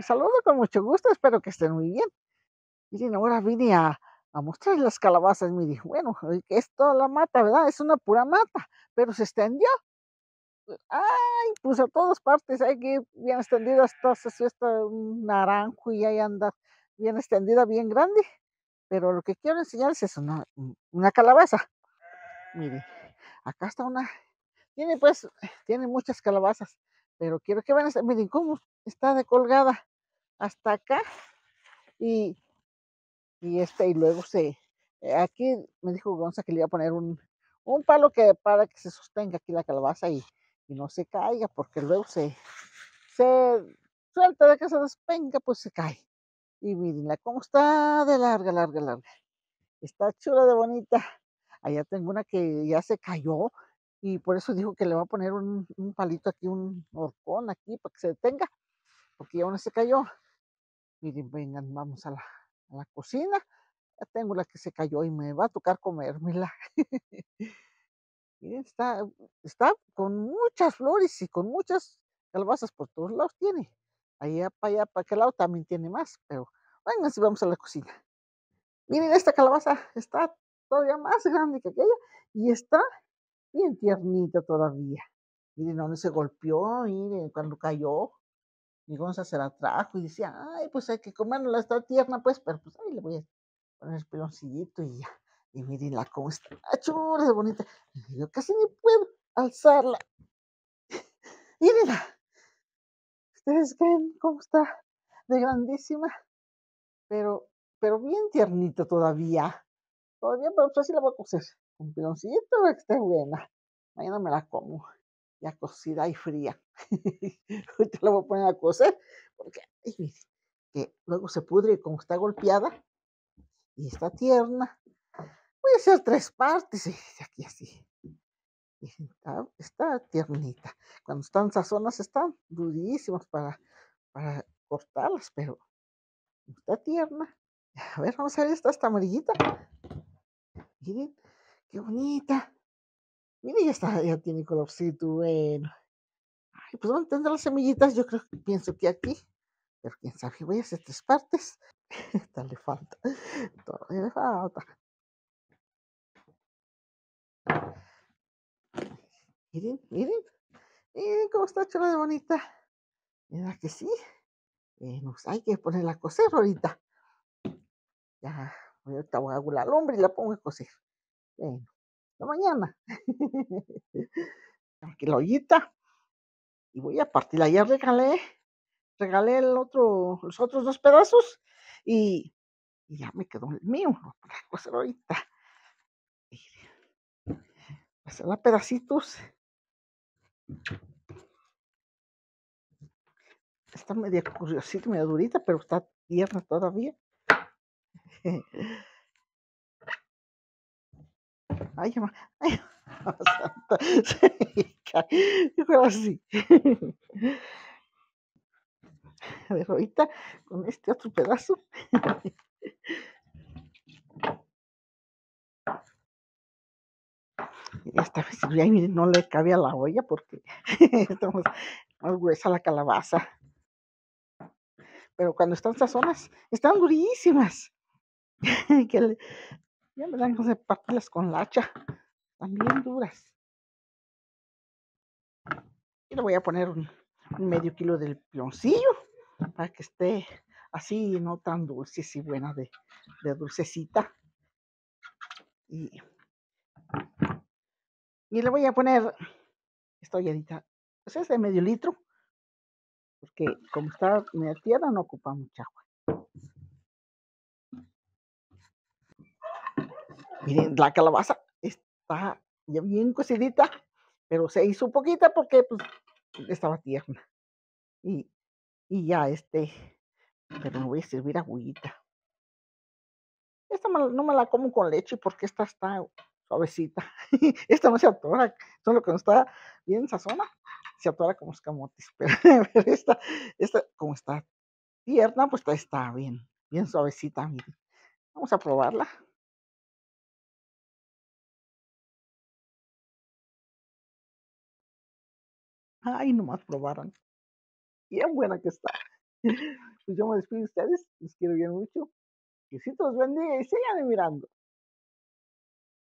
Pues, saludo con mucho gusto, espero que estén muy bien. Miren, ahora vine a, a mostrar las calabazas. Me dijo, bueno, es toda la mata, ¿verdad? Es una pura mata, pero se extendió. Ay, pues a todas partes hay que ir bien extendida. Está, está un naranjo y ahí anda bien extendida, bien grande. Pero lo que quiero enseñarles es una, una calabaza. Miren, acá está una. Tiene pues, tiene muchas calabazas, pero quiero que vean, miren cómo está de colgada hasta acá y, y este, y luego se, eh, aquí me dijo Gonza que le iba a poner un, un palo que para que se sostenga aquí la calabaza y, y no se caiga, porque luego se, se suelta de que se despenga, pues se cae. Y mirenla cómo está de larga, larga, larga. Está chula de bonita. Allá tengo una que ya se cayó y por eso dijo que le va a poner un, palito aquí, un horcón aquí para que se detenga, porque ya una se cayó. Miren, vengan, vamos a la, cocina. Ya tengo la que se cayó y me va a tocar comérmela. Miren, está, con muchas flores y con muchas calabazas por todos lados tiene. Allá para allá, para aquel lado también tiene más, pero vengan si vamos a la cocina. Miren, esta calabaza está todavía más grande que aquella y está bien tiernita todavía. Miren donde se golpeó, miren cuando cayó. Y Gonza se la trajo y decía, ay, pues hay que comerla, está tierna, pues, pero pues ahí le voy a poner el piloncillito y ya. Y mirenla cómo está chula, es bonita. Y yo casi ni puedo alzarla. Mírenla. Ustedes ven cómo está de grandísima, pero, pero bien tiernita todavía. Todavía, pero pues así la voy a coser. Un piloncillito que esté buena. Mañana me la como ya cocida y fría. Ahorita la voy a poner a cocer porque que luego se pudre como está golpeada y está tierna. Voy a hacer tres partes y aquí así. Está, tiernita. Cuando están zonas están durísimas para, para cortarlas, pero está tierna. A ver, vamos a ver esta, esta amarillita. Miren, qué bonita. Mira, ya está, ya tiene colorcito, bueno. Ay, pues ¿dónde tendrá las semillitas? Yo creo que pienso que aquí. Pero quién sabe, voy a hacer tres partes. está le falta. Todavía le falta. Miren, miren. Miren cómo está chula de bonita. Mira que sí. Bueno, eh, nos pues, hay que ponerla a coser ahorita. Ya, ahorita voy a la hombre y la pongo a coser. Bueno mañana. Aquí la ollita. Y voy a partirla. Ya regalé, regalé el otro, los otros dos pedazos y, ya me quedó el mío. Lo voy a hacer ahorita. pedacitos. Está media curiosita, media durita, pero está tierna todavía. Ay, mamá. Ay, mamá santa. Sí, así. A ver, ahorita con este otro pedazo. Esta vez, no le cabe a la olla porque estamos más gruesa la calabaza. Pero cuando están sazonas, están durísimas. que le, ya me dan de con la hacha. También duras. Y le voy a poner un, medio kilo del ploncillo para que esté así, no tan dulce, y buena de, dulcecita. Y, le voy a poner estoy edita pues es de medio litro, porque como está media tierra no ocupa mucha agua. Miren, la calabaza está ya bien cocidita, pero se hizo poquita porque pues, estaba tierna. Y, y ya este, pero me voy a servir agüita. Esta no me la como con leche porque esta está suavecita. esta no se atora, solo que no está bien sazona, se atora como escamotes. Pero, esta, esta, como está tierna, pues está bien, bien suavecita. Miren. Vamos a probarla. Ay, nomás probaron Bien buena que está. Pues yo me despido de ustedes. Les quiero bien mucho. Que si los bendiga y sigan mirando.